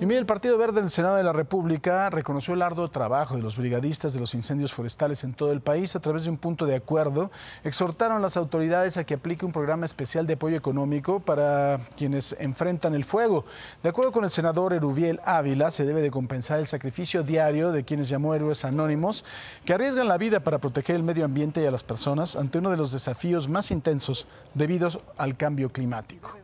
el Partido Verde del Senado de la República reconoció el arduo trabajo de los brigadistas de los incendios forestales en todo el país a través de un punto de acuerdo. Exhortaron a las autoridades a que aplique un programa especial de apoyo económico para quienes enfrentan el fuego. De acuerdo con el senador Eruviel Ávila, se debe de compensar el sacrificio diario de quienes llamó héroes anónimos que arriesgan la vida para proteger el medio ambiente y a las personas ante uno de los desafíos más intensos debido al cambio climático.